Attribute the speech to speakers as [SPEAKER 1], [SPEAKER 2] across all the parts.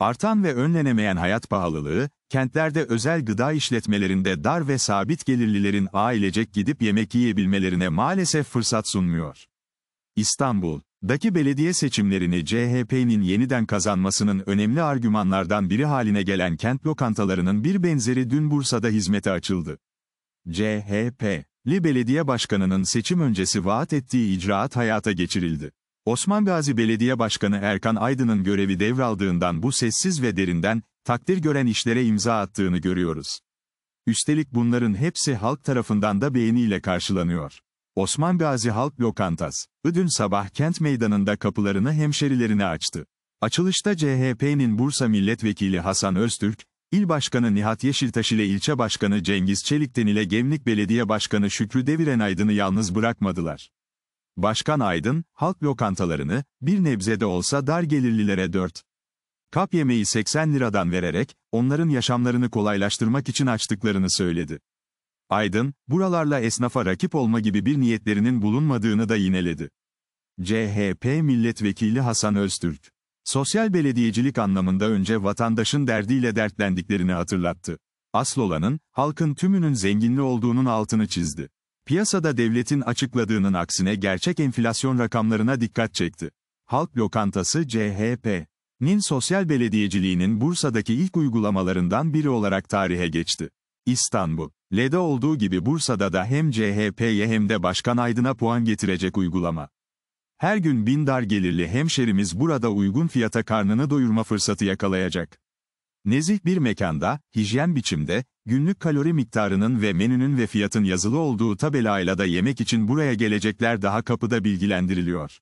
[SPEAKER 1] Artan ve önlenemeyen hayat pahalılığı, kentlerde özel gıda işletmelerinde dar ve sabit gelirlilerin ailecek gidip yemek yiyebilmelerine maalesef fırsat sunmuyor. İstanbul'daki belediye seçimlerini CHP'nin yeniden kazanmasının önemli argümanlardan biri haline gelen kent lokantalarının bir benzeri dün Bursa'da hizmete açıldı. CHP'li Belediye Başkanı'nın seçim öncesi vaat ettiği icraat hayata geçirildi. Osman Gazi Belediye Başkanı Erkan Aydın'ın görevi devraldığından bu sessiz ve derinden, takdir gören işlere imza attığını görüyoruz. Üstelik bunların hepsi halk tarafından da beğeniyle karşılanıyor. Osman Gazi Halk Lokantas, Ödün sabah kent meydanında kapılarını hemşerilerine açtı. Açılışta CHP'nin Bursa Milletvekili Hasan Öztürk, İl Başkanı Nihat Yeşiltaş ile ilçe başkanı Cengiz Çelikten ile Gemlik Belediye Başkanı Şükrü Deviren Aydın'ı yalnız bırakmadılar. Başkan Aydın, halk lokantalarını, bir nebze de olsa dar gelirlilere 4. Kap yemeği 80 liradan vererek, onların yaşamlarını kolaylaştırmak için açtıklarını söyledi. Aydın, buralarla esnafa rakip olma gibi bir niyetlerinin bulunmadığını da yineledi. CHP Milletvekili Hasan Öztürk, sosyal belediyecilik anlamında önce vatandaşın derdiyle dertlendiklerini hatırlattı. Asıl olanın, halkın tümünün zenginli olduğunun altını çizdi. Piyasada devletin açıkladığının aksine gerçek enflasyon rakamlarına dikkat çekti. Halk Lokantası CHP'nin sosyal belediyeciliğinin Bursa'daki ilk uygulamalarından biri olarak tarihe geçti. İstanbul, LED'e olduğu gibi Bursa'da da hem CHP'ye hem de Başkan Aydın'a puan getirecek uygulama. Her gün bin dar gelirli hemşerimiz burada uygun fiyata karnını doyurma fırsatı yakalayacak. Nezih bir mekanda, hijyen biçimde, günlük kalori miktarının ve menünün ve fiyatın yazılı olduğu tabelayla da yemek için buraya gelecekler daha kapıda bilgilendiriliyor.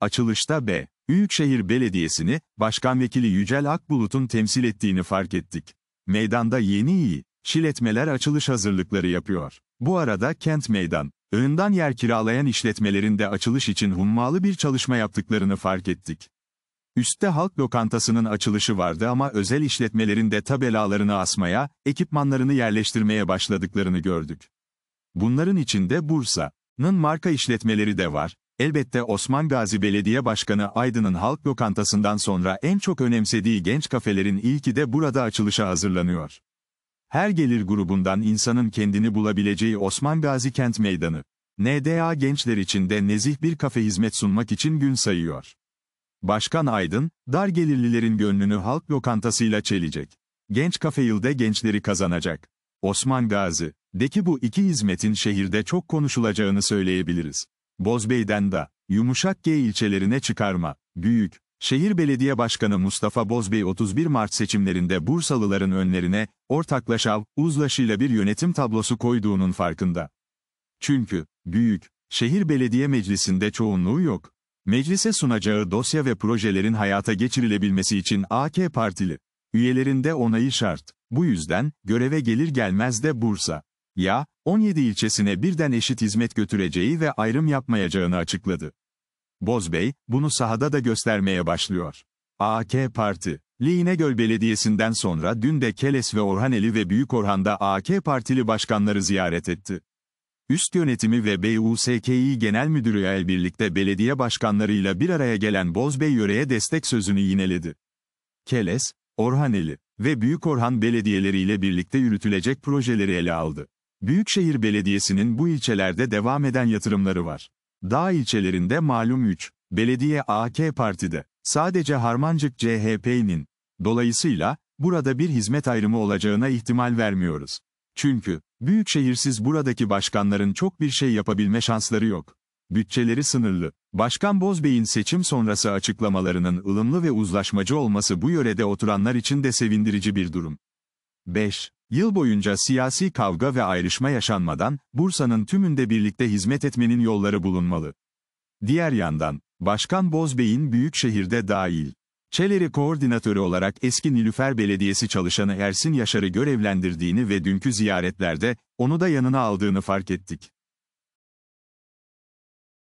[SPEAKER 1] Açılışta B. Büyükşehir Belediyesi'ni, Başkan Vekili Yücel Akbulut'un temsil ettiğini fark ettik. Meydanda yeni iyi, şiletmeler açılış hazırlıkları yapıyor. Bu arada kent meydan, ığından yer kiralayan işletmelerin de açılış için hummalı bir çalışma yaptıklarını fark ettik. Üste halk lokantasının açılışı vardı ama özel işletmelerin de tabelalarını asmaya, ekipmanlarını yerleştirmeye başladıklarını gördük. Bunların içinde Bursa'nın marka işletmeleri de var. Elbette Osman Gazi Belediye Başkanı Aydın'ın halk lokantasından sonra en çok önemsediği genç kafelerin ilki de burada açılışa hazırlanıyor. Her gelir grubundan insanın kendini bulabileceği Osman Gazi Kent Meydanı, NDA gençler için de nezih bir kafe hizmet sunmak için gün sayıyor. Başkan Aydın, dar gelirlilerin gönlünü halk lokantasıyla çelecek. Genç kafeyilde gençleri kazanacak. Osman Gazi, deki bu iki hizmetin şehirde çok konuşulacağını söyleyebiliriz. Bozbey'den de yumuşak G ilçelerine çıkarma, büyük, Şehir Belediye Başkanı Mustafa Bozbey 31 Mart seçimlerinde Bursalıların önlerine, ortaklaşav, uzlaşıyla bir yönetim tablosu koyduğunun farkında. Çünkü, büyük, şehir belediye meclisinde çoğunluğu yok. Meclise sunacağı dosya ve projelerin hayata geçirilebilmesi için AK Partili üyelerinde onayı şart. Bu yüzden, göreve gelir gelmez de Bursa ya 17 ilçesine birden eşit hizmet götüreceği ve ayrım yapmayacağını açıkladı. Bozbey, bunu sahada da göstermeye başlıyor. AK Parti, İnegöl Belediyesi'nden sonra dün de Keles ve Orhaneli ve Büyük Orhanda AK Partili başkanları ziyaret etti üst yönetimi ve BUSKİ Genel Müdürü el birlikte belediye başkanlarıyla bir araya gelen Bozbey yöreye destek sözünü yineledi. Keles, Orhaneli ve Büyük Orhan belediyeleriyle birlikte yürütülecek projeleri ele aldı. Büyükşehir Belediyesi'nin bu ilçelerde devam eden yatırımları var. Dağ ilçelerinde malum 3, belediye AK Parti'de, sadece Harmancık CHP'nin, dolayısıyla, burada bir hizmet ayrımı olacağına ihtimal vermiyoruz. Çünkü, Büyük şehirsiz buradaki başkanların çok bir şey yapabilme şansları yok. Bütçeleri sınırlı. Başkan Bozbey'in seçim sonrası açıklamalarının ılımlı ve uzlaşmacı olması bu yörede oturanlar için de sevindirici bir durum. 5. Yıl boyunca siyasi kavga ve ayrışma yaşanmadan, Bursa'nın tümünde birlikte hizmet etmenin yolları bulunmalı. Diğer yandan, Başkan Bozbey'in büyük şehirde dahil, Çeleri koordinatörü olarak eski Nilüfer Belediyesi çalışanı Ersin Yaşar'ı görevlendirdiğini ve dünkü ziyaretlerde onu da yanına aldığını fark ettik.